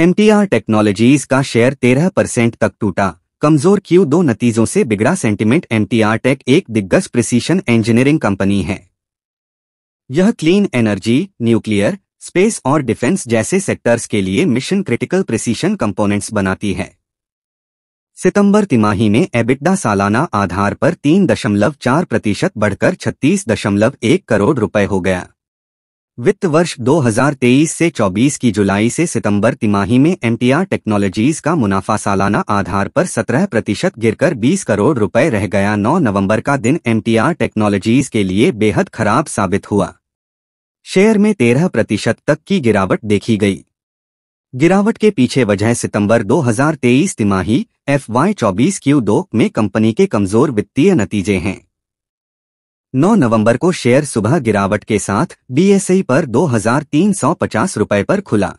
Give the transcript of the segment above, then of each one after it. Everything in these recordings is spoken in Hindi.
एमटीआर टेक्नोलॉजीज का शेयर 13 परसेंट तक टूटा कमजोर क्यू दो नतीजों से बिगड़ा सेंटीमेंट एमटीआर टेक एक दिग्गज प्रिसीशन इंजीनियरिंग कंपनी है यह क्लीन एनर्जी न्यूक्लियर स्पेस और डिफेंस जैसे सेक्टर्स के लिए मिशन क्रिटिकल प्रिसीशन कंपोनेंट्स बनाती है सितंबर तिमाही में एबिडा सालाना आधार पर चार प्रतिशत बढ़कर एक करोड़ रुपए हो गया वित्त वर्ष 2023 से 24 की जुलाई से सितंबर तिमाही में एमटीआर टेक्नोलॉजीज का मुनाफा सालाना आधार पर 17 प्रतिशत गिर 20 करोड़ रुपए रह गया 9 नवंबर का दिन एमटीआर टेक्नोलॉजीज के लिए बेहद खराब साबित हुआ शेयर में 13 प्रतिशत तक की गिरावट देखी गई गिरावट के पीछे वजह सितंबर 2023 तिमाही एफ वाई में कंपनी के कमजोर वित्तीय नतीजे हैं 9 नवंबर को शेयर सुबह गिरावट के साथ बीएसई पर 2,350 रुपए पर खुला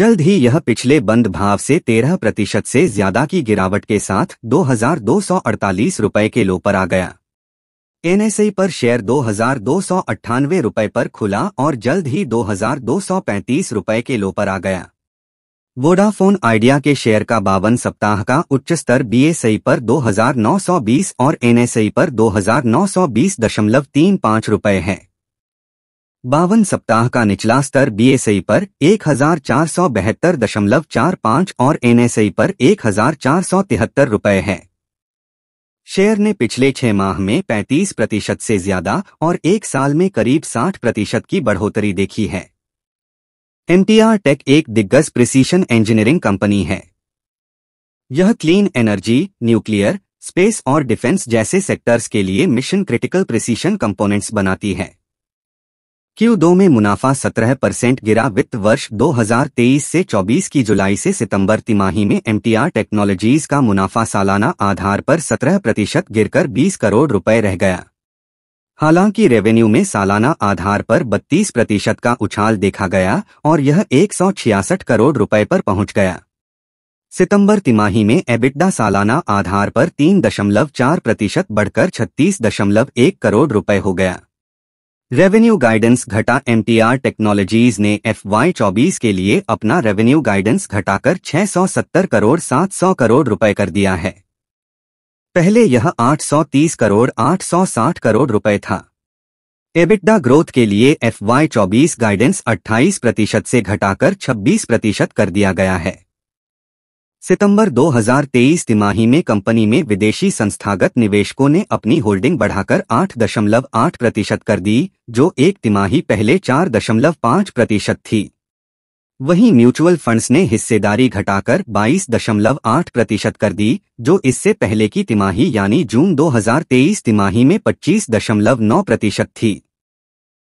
जल्द ही यह पिछले बंद भाव से 13 प्रतिशत से ज्यादा की गिरावट के साथ 2,248 रुपए के लो पर आ गया एनएसई पर शेयर दो हजार रुपए पर खुला और जल्द ही दो रुपए के लो पर आ गया वोडाफोन आइडिया के शेयर का बावन सप्ताह का उच्च स्तर बीएसई पर 2,920 और एनएसई पर 2,920.35 रुपए है बावन सप्ताह का निचला स्तर बीएसई पर पाँच और एनएसई पर तिहत्तर रुपए है शेयर ने पिछले छह माह में 35 प्रतिशत से ज्यादा और एक साल में करीब 60 प्रतिशत की बढ़ोतरी देखी है एनटीआर टेक एक दिग्गज प्रिसीशन इंजीनियरिंग कंपनी है यह क्लीन एनर्जी न्यूक्लियर स्पेस और डिफेंस जैसे सेक्टर्स के लिए मिशन क्रिटिकल प्रिसीशन कंपोनेंट्स बनाती है क्यू दो में मुनाफा 17 परसेंट गिरा वित्त वर्ष 2023 से 24 की जुलाई से सितंबर तिमाही में एमटीआर टेक्नोलॉजीज का मुनाफा सालाना आधार पर 17 प्रतिशत गिरकर 20 करोड़ रुपए रह गया हालांकि रेवेन्यू में सालाना आधार पर 32 प्रतिशत का उछाल देखा गया और यह एक करोड़ रुपए पर पहुंच गया सितंबर तिमाही में एबिड्डा सालाना आधार पर 3.4 प्रतिशत बढ़कर 36.1 करोड़ रुपए हो गया रेवेन्यू गाइडेंस घटा एमटीआर टेक्नोलॉजीज ने एफ वाई चौबीस के लिए अपना रेवेन्यू गाइडेंस घटाकर 670 करोड़ 700 करोड़ रुपए कर दिया है पहले यह 830 करोड़ 860 करोड़ रुपए था एबिटडा ग्रोथ के लिए एफ वाई चौबीस गाइडेंस 28 प्रतिशत से घटाकर 26 प्रतिशत कर दिया गया है सितंबर 2023 तिमाही में कंपनी में विदेशी संस्थागत निवेशकों ने अपनी होल्डिंग बढ़ाकर 8.8 प्रतिशत कर दी जो एक तिमाही पहले 4.5 प्रतिशत थी वहीं म्यूचुअल फंड्स ने हिस्सेदारी घटाकर 22.8 प्रतिशत कर दी जो इससे पहले की तिमाही यानी जून 2023 तिमाही में 25.9 प्रतिशत थी